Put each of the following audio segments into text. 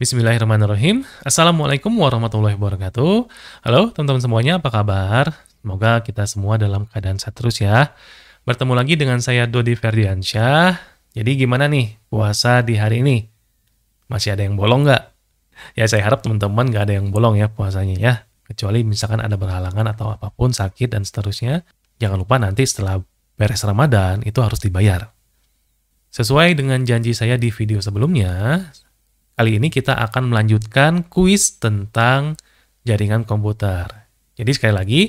Bismillahirrahmanirrahim. Assalamualaikum warahmatullahi wabarakatuh. Halo teman-teman semuanya, apa kabar? Semoga kita semua dalam keadaan sehat terus ya. Bertemu lagi dengan saya Dodi Ferdiansyah. Jadi gimana nih puasa di hari ini? Masih ada yang bolong nggak? Ya saya harap teman-teman nggak ada yang bolong ya puasanya ya. Kecuali misalkan ada berhalangan atau apapun, sakit dan seterusnya. Jangan lupa nanti setelah beres Ramadan itu harus dibayar. Sesuai dengan janji saya di video sebelumnya, Kali ini kita akan melanjutkan kuis tentang jaringan komputer. Jadi sekali lagi,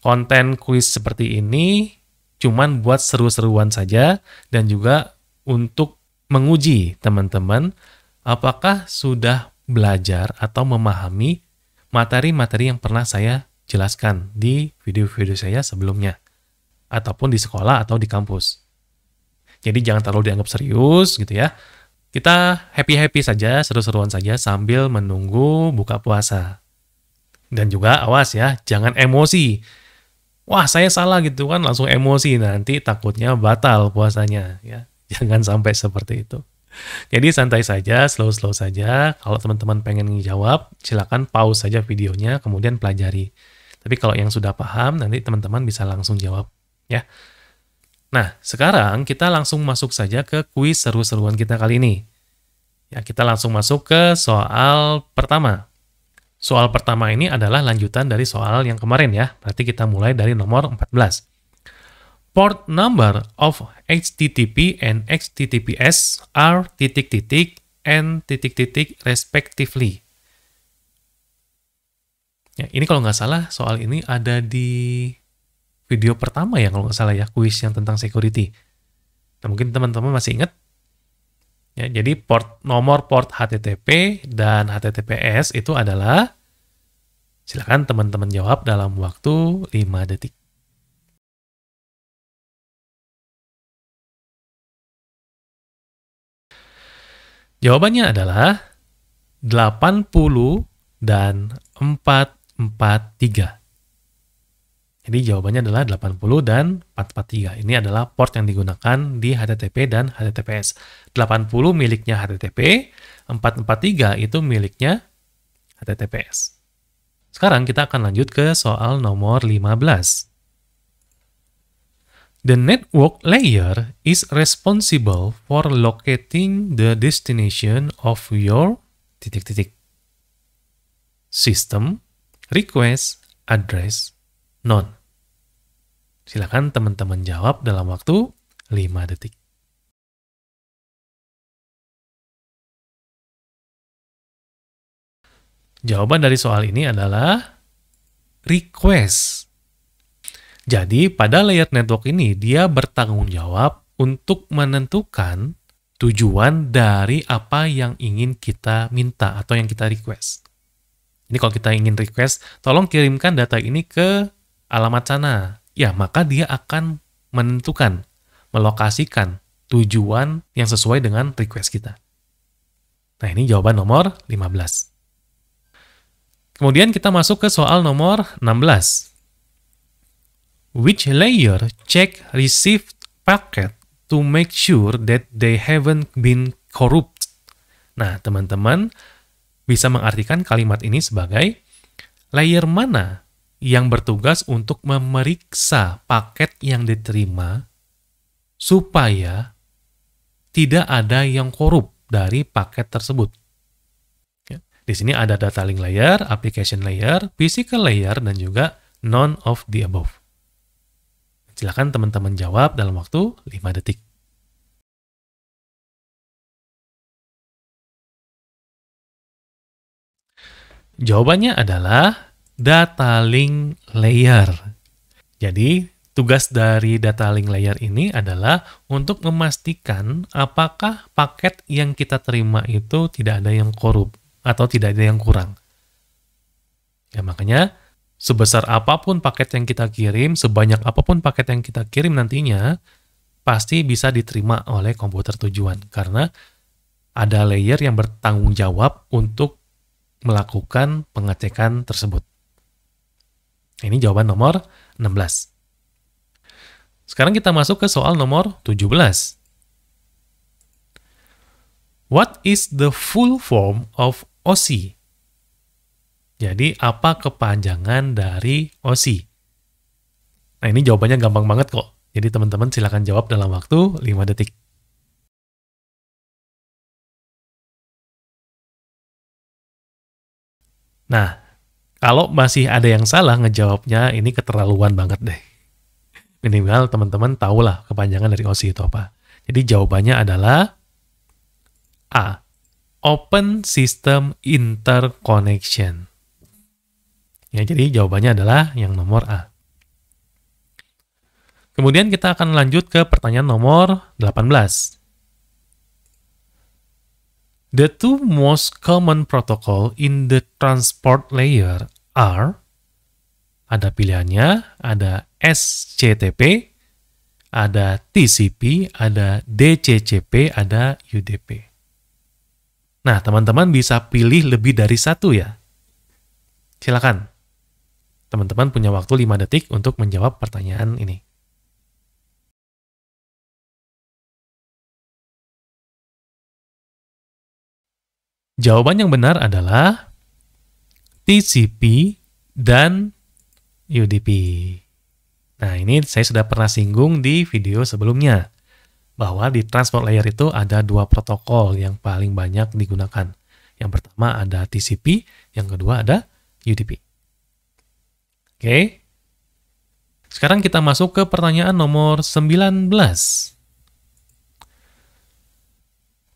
konten kuis seperti ini cuman buat seru-seruan saja dan juga untuk menguji teman-teman apakah sudah belajar atau memahami materi-materi yang pernah saya jelaskan di video-video saya sebelumnya ataupun di sekolah atau di kampus. Jadi jangan terlalu dianggap serius gitu ya. Kita happy-happy saja, seru-seruan saja sambil menunggu buka puasa. Dan juga awas ya, jangan emosi. Wah, saya salah gitu kan, langsung emosi nanti takutnya batal puasanya ya. Jangan sampai seperti itu. Jadi santai saja, slow-slow saja. Kalau teman-teman pengen menjawab, silakan pause saja videonya, kemudian pelajari. Tapi kalau yang sudah paham, nanti teman-teman bisa langsung jawab. Ya, Nah, sekarang kita langsung masuk saja ke kuis seru-seruan kita kali ini. Ya, kita langsung masuk ke soal pertama. Soal pertama ini adalah lanjutan dari soal yang kemarin ya. Berarti kita mulai dari nomor 14. Port number of HTTP and HTTPS are titik titik and titik titik respectively. Ya, ini kalau nggak salah soal ini ada di video pertama ya kalau nggak salah ya kuis yang tentang security. Nah, mungkin teman-teman masih ingat. Ya, jadi port nomor port HTTP dan HTTPS itu adalah silakan teman-teman jawab dalam waktu 5 detik. Jawabannya adalah 80 dan 443. Jadi jawabannya adalah 80 dan 443. Ini adalah port yang digunakan di HTTP dan HTTPS. 80 miliknya HTTP, 443 itu miliknya HTTPS. Sekarang kita akan lanjut ke soal nomor 15. The network layer is responsible for locating the destination of your titik titik system request address non? Silakan teman-teman jawab dalam waktu 5 detik. Jawaban dari soal ini adalah request. Jadi, pada layer network ini, dia bertanggung jawab untuk menentukan tujuan dari apa yang ingin kita minta atau yang kita request. Ini kalau kita ingin request, tolong kirimkan data ini ke alamat sana, ya maka dia akan menentukan, melokasikan tujuan yang sesuai dengan request kita. Nah, ini jawaban nomor 15. Kemudian kita masuk ke soal nomor 16. Which layer check received packet to make sure that they haven't been corrupt? Nah, teman-teman bisa mengartikan kalimat ini sebagai layer mana yang bertugas untuk memeriksa paket yang diterima supaya tidak ada yang korup dari paket tersebut. Ya, di sini ada data link layer, application layer, physical layer, dan juga none of the above. Silahkan teman-teman jawab dalam waktu 5 detik. Jawabannya adalah data link layer. Jadi, tugas dari data link layer ini adalah untuk memastikan apakah paket yang kita terima itu tidak ada yang korup atau tidak ada yang kurang. Ya, makanya sebesar apapun paket yang kita kirim, sebanyak apapun paket yang kita kirim nantinya, pasti bisa diterima oleh komputer tujuan karena ada layer yang bertanggung jawab untuk melakukan pengecekan tersebut. Ini jawaban nomor 16. Sekarang kita masuk ke soal nomor 17. What is the full form of OSI? Jadi, apa kepanjangan dari OSI? Nah, ini jawabannya gampang banget kok. Jadi, teman-teman silahkan jawab dalam waktu 5 detik. Nah, kalau masih ada yang salah ngejawabnya, ini keterlaluan banget deh. Minimal teman-teman tahu lah kepanjangan dari OSI itu apa. Jadi jawabannya adalah A. Open System Interconnection. Ya, jadi jawabannya adalah yang nomor A. Kemudian kita akan lanjut ke pertanyaan nomor 18. The two most common protocol in the transport layer are ada pilihannya, ada SCTP, ada TCP, ada DCCP, ada UDP. Nah, teman-teman bisa pilih lebih dari satu ya. Silakan. Teman-teman punya waktu 5 detik untuk menjawab pertanyaan ini. Jawaban yang benar adalah TCP dan UDP. Nah, ini saya sudah pernah singgung di video sebelumnya bahwa di transport layer itu ada dua protokol yang paling banyak digunakan. Yang pertama ada TCP, yang kedua ada UDP. Oke. Sekarang kita masuk ke pertanyaan nomor 19.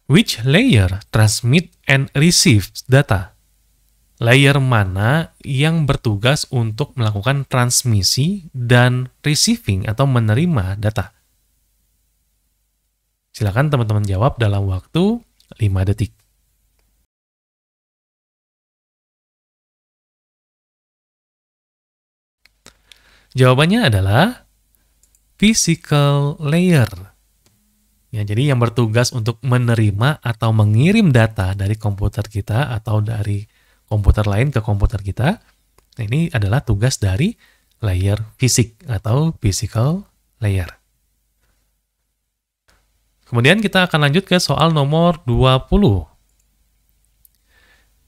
Which layer transmit and receives data? Layer mana yang bertugas untuk melakukan transmisi dan receiving atau menerima data? Silakan teman-teman jawab dalam waktu 5 detik. Jawabannya adalah physical layer. Ya, jadi yang bertugas untuk menerima atau mengirim data dari komputer kita atau dari komputer lain ke komputer kita, nah, ini adalah tugas dari layer fisik atau physical layer. Kemudian kita akan lanjut ke soal nomor 20.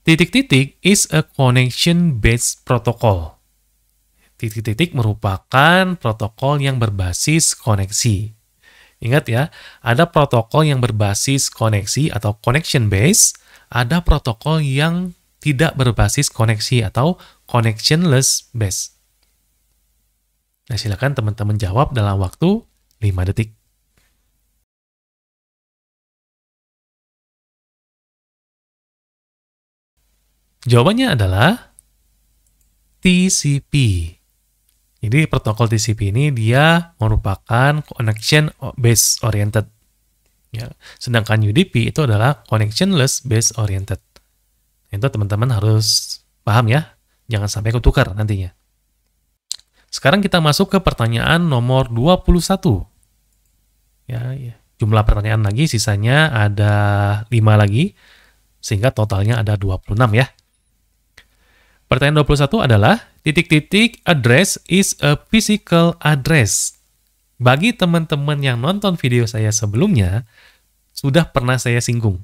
Titik-titik is a connection-based protocol. Titik-titik merupakan protokol yang berbasis koneksi. Ingat ya, ada protokol yang berbasis koneksi atau connection based, ada protokol yang tidak berbasis koneksi atau connectionless based. Nah, silakan teman-teman jawab dalam waktu 5 detik. Jawabannya adalah TCP. Jadi protokol TCP ini dia merupakan connection based oriented. Ya. Sedangkan UDP itu adalah connectionless based oriented. Itu teman-teman harus paham ya, jangan sampai ketukar nantinya. Sekarang kita masuk ke pertanyaan nomor 21. Ya, ya. Jumlah pertanyaan lagi, sisanya ada 5 lagi, sehingga totalnya ada 26 ya. Pertanyaan 21 adalah, titik-titik address is a physical address. Bagi teman-teman yang nonton video saya sebelumnya, sudah pernah saya singgung.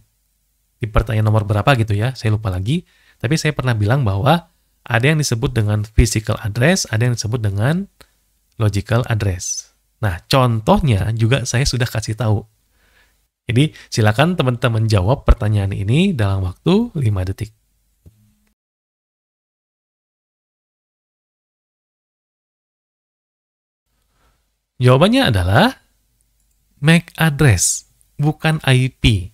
Di pertanyaan nomor berapa gitu ya, saya lupa lagi. Tapi saya pernah bilang bahwa ada yang disebut dengan physical address, ada yang disebut dengan logical address. Nah, contohnya juga saya sudah kasih tahu. Jadi, silakan teman-teman jawab pertanyaan ini dalam waktu 5 detik. Jawabannya adalah MAC address, bukan IP.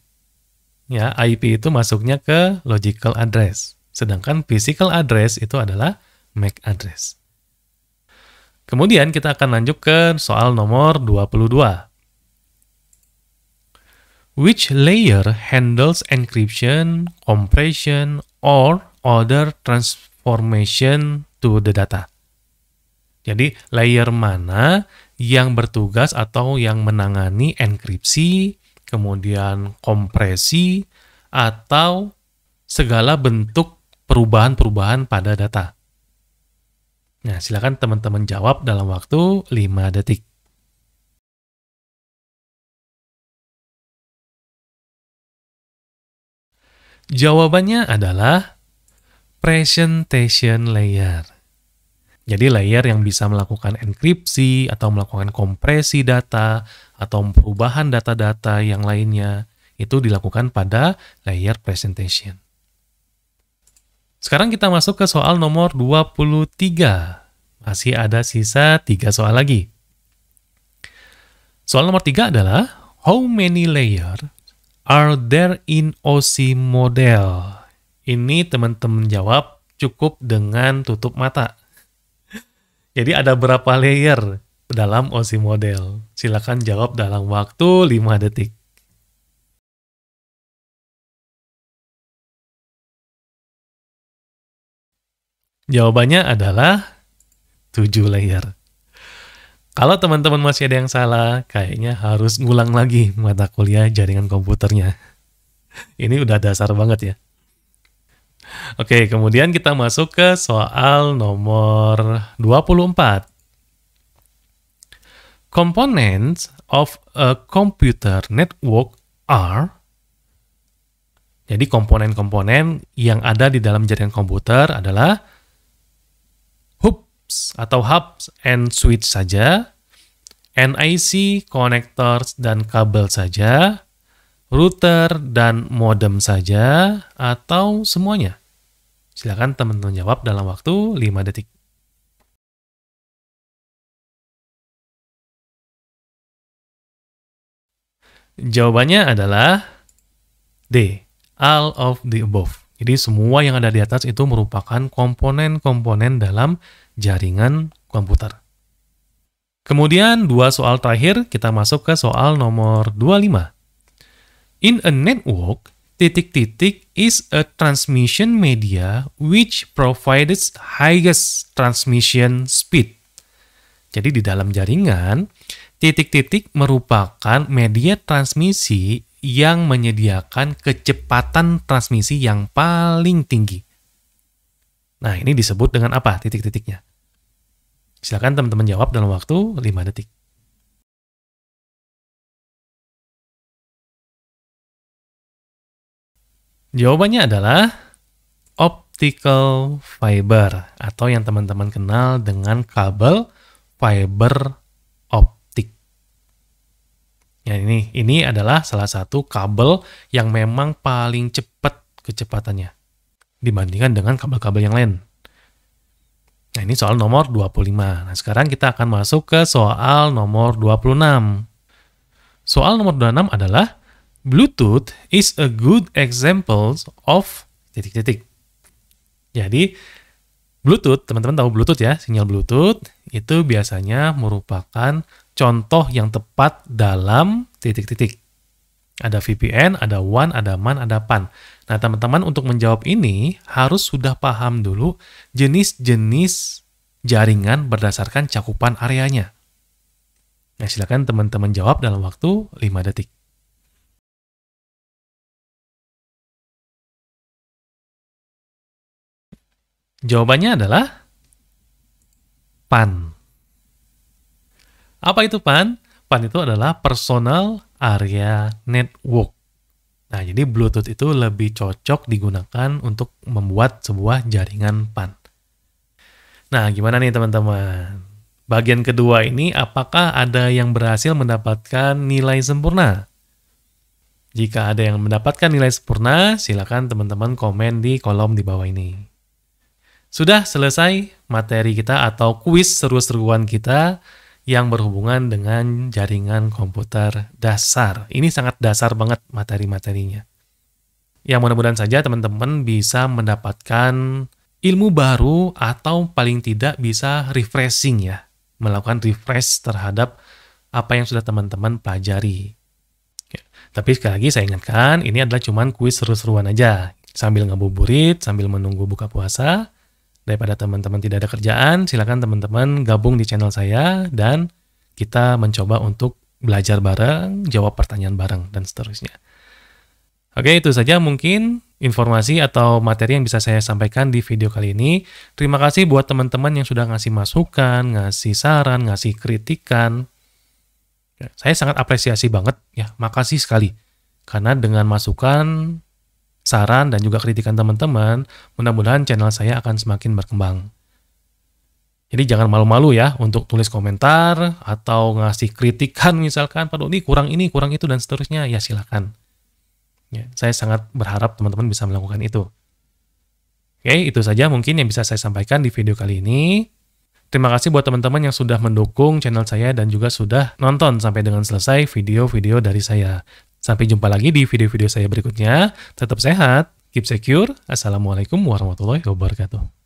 Ya, IP itu masuknya ke logical address, sedangkan physical address itu adalah MAC address. Kemudian kita akan lanjut ke soal nomor 22. Which layer handles encryption, compression, or other transformation to the data? Jadi, layer mana yang bertugas atau yang menangani enkripsi, kemudian kompresi, atau segala bentuk perubahan-perubahan pada data. Nah, silakan teman-teman jawab dalam waktu 5 detik. Jawabannya adalah presentation layer. Jadi layer yang bisa melakukan enkripsi atau melakukan kompresi data atau perubahan data-data yang lainnya itu dilakukan pada layer presentation. Sekarang kita masuk ke soal nomor 23. Masih ada sisa tiga soal lagi. Soal nomor 3 adalah how many layer are there in OC model? Ini teman-teman jawab cukup dengan tutup mata jadi ada berapa layer dalam OSI model? Silakan jawab dalam waktu 5 detik. Jawabannya adalah 7 layer. Kalau teman-teman masih ada yang salah, kayaknya harus ngulang lagi mata kuliah jaringan komputernya. Ini udah dasar banget ya. Oke, kemudian kita masuk ke soal nomor 24. Components of a computer network are jadi komponen-komponen yang ada di dalam jaringan komputer adalah hubs atau hubs and switch saja, NIC, connectors, dan kabel saja, router, dan modem saja atau semuanya? Silakan teman-teman jawab dalam waktu 5 detik. Jawabannya adalah D. All of the above. Jadi semua yang ada di atas itu merupakan komponen-komponen dalam jaringan komputer. Kemudian dua soal terakhir kita masuk ke soal nomor 25. In a network, titik titik is a transmission media which provides highest transmission speed. Jadi di dalam jaringan, titik-titik merupakan media transmisi yang menyediakan kecepatan transmisi yang paling tinggi. Nah, ini disebut dengan apa titik-titiknya? Silakan teman-teman jawab dalam waktu 5 detik. Jawabannya adalah optical fiber atau yang teman-teman kenal dengan kabel fiber optik. Ya ini ini adalah salah satu kabel yang memang paling cepat kecepatannya dibandingkan dengan kabel-kabel yang lain. Nah, ini soal nomor 25. Nah, sekarang kita akan masuk ke soal nomor 26. Soal nomor 26 adalah Bluetooth is a good example of titik-titik. Jadi Bluetooth, teman-teman tahu Bluetooth ya, sinyal Bluetooth itu biasanya merupakan contoh yang tepat dalam titik-titik. Ada VPN, ada WAN, ada MAN, ada PAN. Nah, teman-teman untuk menjawab ini harus sudah paham dulu jenis-jenis jaringan berdasarkan cakupan areanya. Nah, silakan teman-teman jawab dalam waktu 5 detik. Jawabannya adalah PAN. Apa itu PAN? PAN itu adalah Personal Area Network. Nah, jadi Bluetooth itu lebih cocok digunakan untuk membuat sebuah jaringan PAN. Nah, gimana nih teman-teman? Bagian kedua ini apakah ada yang berhasil mendapatkan nilai sempurna? Jika ada yang mendapatkan nilai sempurna, silakan teman-teman komen di kolom di bawah ini. Sudah selesai materi kita atau kuis seru-seruan kita yang berhubungan dengan jaringan komputer dasar. Ini sangat dasar banget materi-materinya. Yang mudah-mudahan saja teman-teman bisa mendapatkan ilmu baru atau paling tidak bisa refreshing ya, melakukan refresh terhadap apa yang sudah teman-teman pelajari. Ya. Tapi sekali lagi saya ingatkan, ini adalah cuman kuis seru-seruan aja. Sambil ngabuburit, sambil menunggu buka puasa, daripada teman-teman tidak ada kerjaan, silakan teman-teman gabung di channel saya dan kita mencoba untuk belajar bareng, jawab pertanyaan bareng, dan seterusnya. Oke, itu saja mungkin informasi atau materi yang bisa saya sampaikan di video kali ini. Terima kasih buat teman-teman yang sudah ngasih masukan, ngasih saran, ngasih kritikan. Ya, saya sangat apresiasi banget ya, makasih sekali. Karena dengan masukan saran dan juga kritikan teman-teman, mudah-mudahan channel saya akan semakin berkembang. Jadi jangan malu-malu ya untuk tulis komentar atau ngasih kritikan misalkan, Pak Doni kurang ini, kurang itu, dan seterusnya, ya silahkan. Ya, saya sangat berharap teman-teman bisa melakukan itu. Oke, itu saja mungkin yang bisa saya sampaikan di video kali ini. Terima kasih buat teman-teman yang sudah mendukung channel saya dan juga sudah nonton sampai dengan selesai video-video dari saya. Sampai jumpa lagi di video-video saya berikutnya. Tetap sehat, keep secure. Assalamualaikum warahmatullahi wabarakatuh.